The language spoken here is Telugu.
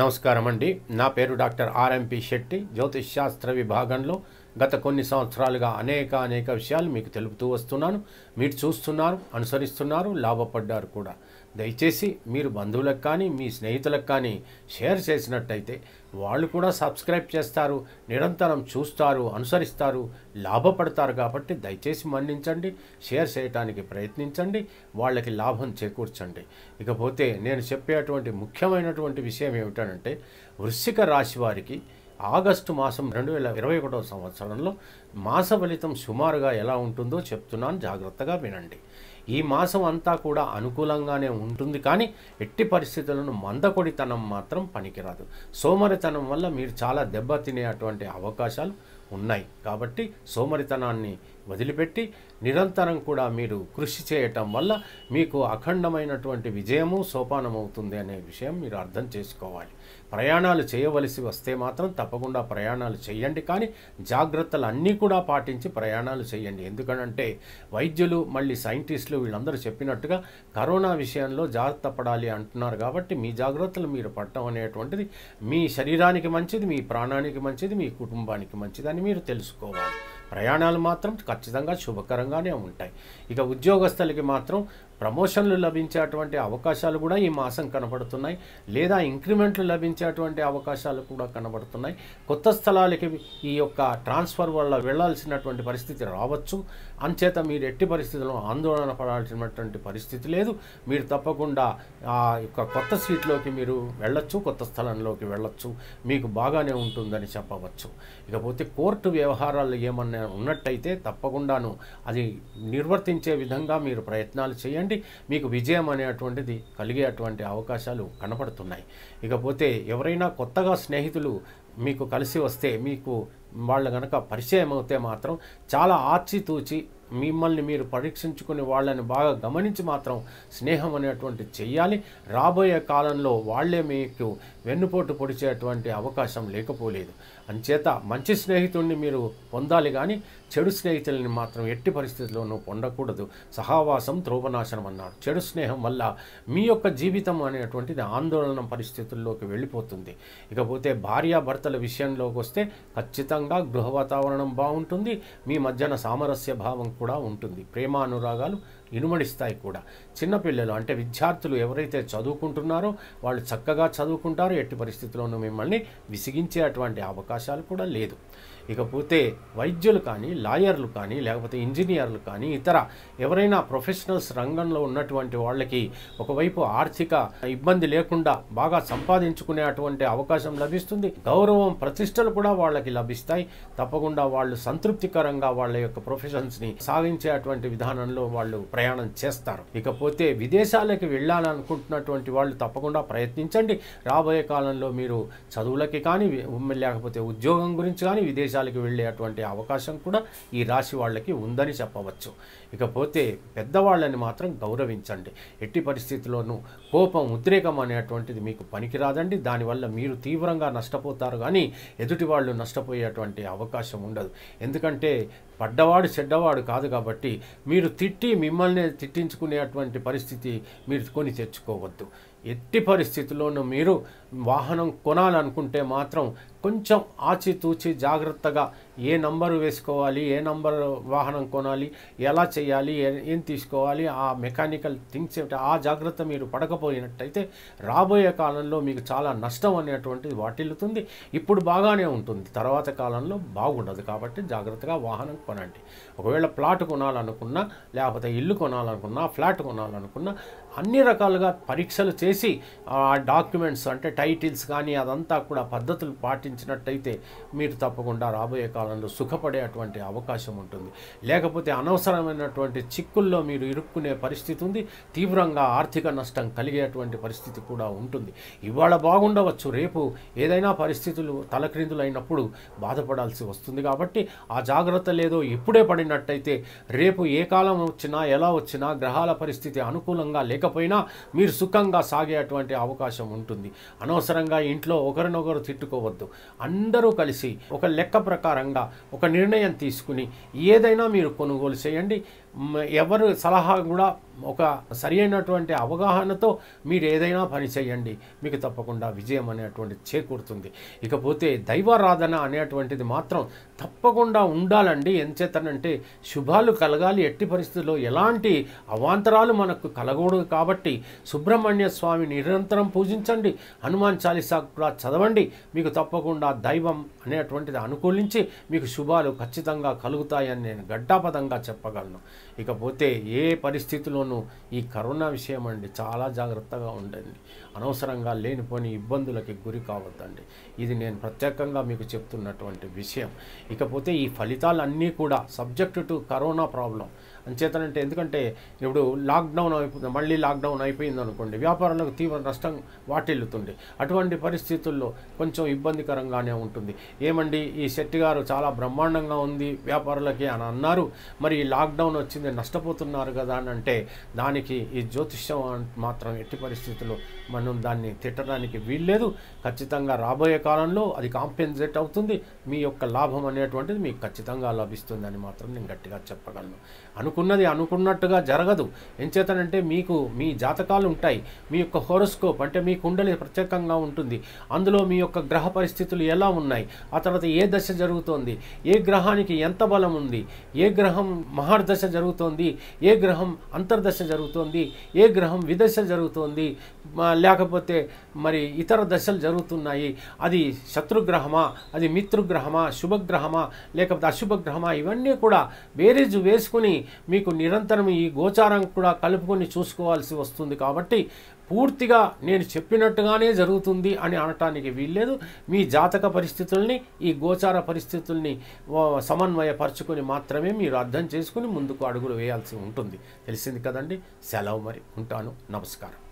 నమస్కారం అండి నా పేరు డాక్టర్ ఆర్ఎంపి శెట్టి జ్యోతిష్ శాస్త్ర విభాగంలో గత కొన్ని సంవత్సరాలుగా అనేక అనేక విషయాలు మీకు తెలుపుతూ వస్తున్నాను మీరు చూస్తున్నారు అనుసరిస్తున్నారు లాభపడ్డారు కూడా దయచేసి మీరు బంధువులకు కానీ మీ స్నేహితులకు కానీ షేర్ చేసినట్టయితే వాళ్ళు కూడా సబ్స్క్రైబ్ చేస్తారు నిరంతరం చూస్తారు అనుసరిస్తారు లాభపడతారు కాబట్టి దయచేసి మన్నించండి షేర్ చేయటానికి ప్రయత్నించండి వాళ్ళకి లాభం చేకూర్చండి ఇకపోతే నేను చెప్పేటువంటి ముఖ్యమైనటువంటి విషయం ఏమిటంటే వృశ్చిక రాశి వారికి ఆగస్టు మాసం రెండు వేల ఇరవై ఒకటో సంవత్సరంలో మాస ఫలితం సుమారుగా ఎలా ఉంటుందో చెప్తున్నాను జాగ్రత్తగా వినండి ఈ మాసం అంతా కూడా అనుకూలంగానే ఉంటుంది కానీ ఎట్టి పరిస్థితులను మందకొడితనం మాత్రం పనికిరాదు సోమరితనం వల్ల మీరు చాలా అటువంటి అవకాశాలు ఉన్నాయి కాబట్టి సోమరితనాన్ని వదిలిపెట్టి నిరంతరం కూడా మీరు కృషి చేయటం వల్ల మీకు అఖండమైనటువంటి విజయము సోపానమవుతుంది అనే విషయం మీరు అర్థం చేసుకోవాలి ప్రయాణాలు చేయవలసి వస్తే మాత్రం తప్పకుండా ప్రయాణాలు చేయండి కానీ జాగ్రత్తలు అన్నీ కూడా పాటించి ప్రయాణాలు చేయండి ఎందుకనంటే వైద్యులు మళ్ళీ సైంటిస్టులు వీళ్ళందరూ చెప్పినట్టుగా కరోనా విషయంలో జాగ్రత్త పడాలి అంటున్నారు కాబట్టి మీ జాగ్రత్తలు మీరు పడటం అనేటువంటిది మీ శరీరానికి మంచిది మీ ప్రాణానికి మంచిది మీ కుటుంబానికి మంచిదని మీరు తెలుసుకోవాలి ప్రయాణాలు మాత్రం ఖచ్చితంగా శుభకరంగానే ఉంటాయి ఇక ఉద్యోగస్తులకి మాత్రం ప్రమోషన్లు లభించేటువంటి అవకాశాలు కూడా ఈ మాసం కనబడుతున్నాయి లేదా ఇంక్రిమెంట్లు లభించేటువంటి అవకాశాలు కూడా కనబడుతున్నాయి కొత్త స్థలాలకి ఈ యొక్క ట్రాన్స్ఫర్ వల్ల వెళ్లాల్సినటువంటి పరిస్థితి రావచ్చు అంచేత మీరు ఎట్టి పరిస్థితుల్లో ఆందోళన పడాల్సినటువంటి పరిస్థితి లేదు మీరు తప్పకుండా ఆ యొక్క కొత్త సీట్లోకి మీరు వెళ్ళొచ్చు కొత్త స్థలంలోకి వెళ్ళొచ్చు మీకు బాగానే ఉంటుందని చెప్పవచ్చు ఇకపోతే కోర్టు వ్యవహారాలు ఏమన్నా ఉన్నట్టయితే తప్పకుండాను అది నిర్వర్తించే విధంగా మీరు ప్రయత్నాలు చేయండి అటువంటి మీకు విజయం అనేటువంటిది కలిగేటువంటి అవకాశాలు కనపడుతున్నాయి ఇకపోతే ఎవరైనా కొత్తగా స్నేహితులు మీకు కలిసి వస్తే మీకు వాళ్ళు కనుక పరిచయం అవుతే మాత్రం చాలా ఆచితూచి మిమ్మల్ని మీరు పరీక్షించుకుని వాళ్ళని బాగా గమనించి మాత్రం స్నేహం అనేటువంటి చెయ్యాలి రాబోయే కాలంలో వాళ్లే మీకు వెన్నుపోటు పొడిచేటువంటి అవకాశం లేకపోలేదు అంచేత మంచి స్నేహితుడిని మీరు పొందాలి కానీ చెడు స్నేహితులని మాత్రం ఎట్టి పరిస్థితుల్లోనూ పొందకూడదు సహావాసం ధ్రువనాశనం అన్నాడు చెడు స్నేహం వల్ల మీ యొక్క జీవితం అనేటువంటిది ఆందోళన పరిస్థితుల్లోకి వెళ్ళిపోతుంది ఇకపోతే భార్యాభర్తల విషయంలోకి వస్తే ఖచ్చితంగా గృహ వాతావరణం బాగుంటుంది మీ మధ్యన సామరస్య భావం కూడా ఉంటుంది ప్రేమ అనురాగాలు ఇనుమడిస్తాయి కూడా చిన్నపిల్లలు అంటే విద్యార్థులు ఎవరైతే చదువుకుంటున్నారో వాళ్ళు చక్కగా చదువుకుంటారో ఎట్టి పరిస్థితుల్లోనూ మిమ్మల్ని విసిగించే అటువంటి అవకాశాలు కూడా లేదు ఇకపోతే వైద్యులు కానీ లాయర్లు కానీ లేకపోతే ఇంజనీర్లు కానీ ఇతర ఎవరైనా ప్రొఫెషనల్స్ రంగంలో ఉన్నటువంటి వాళ్ళకి ఒకవైపు ఆర్థిక ఇబ్బంది లేకుండా బాగా సంపాదించుకునేటువంటి అవకాశం లభిస్తుంది గౌరవం ప్రతిష్టలు కూడా వాళ్ళకి లభిస్తాయి తప్పకుండా వాళ్ళు సంతృప్తికరంగా వాళ్ళ యొక్క ప్రొఫెషన్స్ని సాధించేటువంటి విధానంలో వాళ్ళు ప్రయాణం చేస్తారు ఇకపోతే విదేశాలకి వెళ్ళాలనుకుంటున్నటువంటి వాళ్ళు తప్పకుండా ప్రయత్నించండి రాబోయే కాలంలో మీరు చదువులకి కానీ లేకపోతే ఉద్యోగం గురించి కానీ విదేశాలు విదేశాలకు వెళ్ళేటువంటి అవకాశం కూడా ఈ రాశి వాళ్ళకి ఉందని చెప్పవచ్చు ఇకపోతే పెద్దవాళ్ళని మాత్రం గౌరవించండి ఎట్టి పరిస్థితిలోనూ కోపం ఉద్రేకం అనేటువంటిది మీకు పనికిరాదండి దానివల్ల మీరు తీవ్రంగా నష్టపోతారు కానీ ఎదుటి వాళ్ళు నష్టపోయేటువంటి అవకాశం ఉండదు ఎందుకంటే పడ్డవాడు చెడ్డవాడు కాదు కాబట్టి మీరు తిట్టి మిమ్మల్ని తిట్టించుకునేటువంటి పరిస్థితి మీరు కొని తెచ్చుకోవద్దు ఎట్టి పరిస్థితుల్లోనూ మీరు వాహనం కొనాలనుకుంటే మాత్రం కొంచెం ఆచితూచి జాగ్రత్తగా ఏ నంబరు వేసుకోవాలి ఏ నంబర్ వాహనం కొనాలి ఎలా చేయాలి ఏం తీసుకోవాలి ఆ మెకానికల్ థింగ్స్ ఏమిటి ఆ జాగ్రత్త మీరు పడకపోయినట్టయితే రాబోయే కాలంలో మీకు చాలా నష్టం అనేటువంటిది వాటిల్లుతుంది ఇప్పుడు బాగానే ఉంటుంది తర్వాత కాలంలో బాగుండదు కాబట్టి జాగ్రత్తగా వాహనం కొనండి ఒకవేళ ప్లాట్ కొనాలనుకున్నా లేకపోతే ఇల్లు కొనాలనుకున్నా ఫ్లాట్ కొనాలనుకున్నా అన్ని రకాలుగా పరీక్షలు చేసి ఆ డాక్యుమెంట్స్ అంటే టైటిల్స్ కానీ అదంతా కూడా పద్ధతులు పాటించినట్టయితే మీరు తప్పకుండా రాబోయే కాలం సుఖపడే సుఖపడేటువంటి అవకాశం ఉంటుంది లేకపోతే అనవసరమైనటువంటి చిక్కుల్లో మీరు ఇరుక్కునే పరిస్థితి ఉంది తీవ్రంగా ఆర్థిక నష్టం కలిగేటువంటి పరిస్థితి కూడా ఉంటుంది ఇవాళ బాగుండవచ్చు రేపు ఏదైనా పరిస్థితులు తలక్రిందులైనప్పుడు బాధపడాల్సి వస్తుంది కాబట్టి ఆ జాగ్రత్త లేదో ఇప్పుడే పడినట్టయితే రేపు ఏ కాలం వచ్చినా ఎలా వచ్చినా గ్రహాల పరిస్థితి అనుకూలంగా లేకపోయినా మీరు సుఖంగా సాగేటువంటి అవకాశం ఉంటుంది అనవసరంగా ఇంట్లో ఒకరినొకరు తిట్టుకోవద్దు అందరూ కలిసి ఒక లెక్క ప్రకారంగా ఒక నిర్ణయం తీసుకుని ఏదైనా మీరు కొనుగోలు చేయండి ఎవరు సలహా కూడా ఒక సరి అయినటువంటి అవగాహనతో మీరు ఏదైనా పని చేయండి మీకు తప్పకుండా విజయం అనేటువంటిది చేకూరుతుంది ఇకపోతే దైవారాధన అనేటువంటిది మాత్రం తప్పకుండా ఉండాలండి ఎంచేతనంటే శుభాలు కలగాలి ఎట్టి పరిస్థితుల్లో ఎలాంటి అవాంతరాలు మనకు కలగూడదు కాబట్టి సుబ్రహ్మణ్య స్వామి నిరంతరం పూజించండి హనుమాన్ చాలీసా కూడా చదవండి మీకు తప్పకుండా దైవం అనేటువంటిది అనుకూలించి మీకు శుభాలు ఖచ్చితంగా కలుగుతాయని నేను గడ్డాపదంగా చెప్పగలను ఇకపోతే ఏ పరిస్థితిలోనూ ఈ కరోనా విషయం అండి చాలా జాగ్రత్తగా ఉండండి అనవసరంగా లేనిపోని ఇబ్బందులకి గురి కావద్దండి ఇది నేను ప్రత్యేకంగా మీకు చెప్తున్నటువంటి విషయం ఇకపోతే ఈ ఫలితాలన్నీ కూడా సబ్జెక్టు టు కరోనా ప్రాబ్లం అంచేతనంటే ఎందుకంటే ఇప్పుడు లాక్డౌన్ అయిపోతుంది మళ్ళీ లాక్డౌన్ అయిపోయింది అనుకోండి వ్యాపారంలో తీవ్ర నష్టం వాటిల్లుతుంది అటువంటి పరిస్థితుల్లో కొంచెం ఇబ్బందికరంగానే ఉంటుంది ఏమండి ఈ శెట్టి గారు చాలా బ్రహ్మాండంగా ఉంది వ్యాపారులకి అని అన్నారు మరి ఈ లాక్డౌన్ వచ్చింది నష్టపోతున్నారు కదా అని అంటే దానికి ఈ జ్యోతిష్యం మాత్రం ఎట్టి పరిస్థితుల్లో మనం దాన్ని తిట్టడానికి వీల్లేదు ఖచ్చితంగా రాబోయే కాలంలో అది కాంపెన్సేట్ అవుతుంది మీ యొక్క లాభం అనేటువంటిది మీకు ఖచ్చితంగా లభిస్తుందని మాత్రం నేను గట్టిగా చెప్పగలను అనుకు అనుకున్నది అనుకున్నట్టుగా జరగదు ఎంచేతనంటే మీకు మీ జాతకాలు ఉంటాయి మీ యొక్క హోరోస్కోప్ అంటే మీ కుండలి ప్రత్యేకంగా ఉంటుంది అందులో మీ యొక్క గ్రహ పరిస్థితులు ఎలా ఉన్నాయి ఆ తర్వాత ఏ దశ జరుగుతోంది ఏ గ్రహానికి ఎంత బలం ఉంది ఏ గ్రహం మహర్దశ జరుగుతోంది ఏ గ్రహం అంతర్దశ జరుగుతోంది ఏ గ్రహం విదశ జరుగుతోంది లేకపోతే మరి ఇతర దశలు జరుగుతున్నాయి అది శత్రుగ్రహమా అది మిత్రుగ్రహమా శుభగ్రహమా లేకపోతే అశుభగ్రహమా ఇవన్నీ కూడా బేరేజ్ వేసుకుని మీకు నిరంతరం ఈ గోచారం కూడా కలుపుకొని చూసుకోవాల్సి వస్తుంది కాబట్టి పూర్తిగా నేను చెప్పినట్టుగానే జరుగుతుంది అని అనటానికి వీల్లేదు మీ జాతక పరిస్థితుల్ని ఈ గోచార పరిస్థితుల్ని సమన్వయపరచుకొని మాత్రమే మీరు అర్థం చేసుకుని ముందుకు అడుగులు వేయాల్సి ఉంటుంది తెలిసింది కదండి సెలవు మరి ఉంటాను నమస్కారం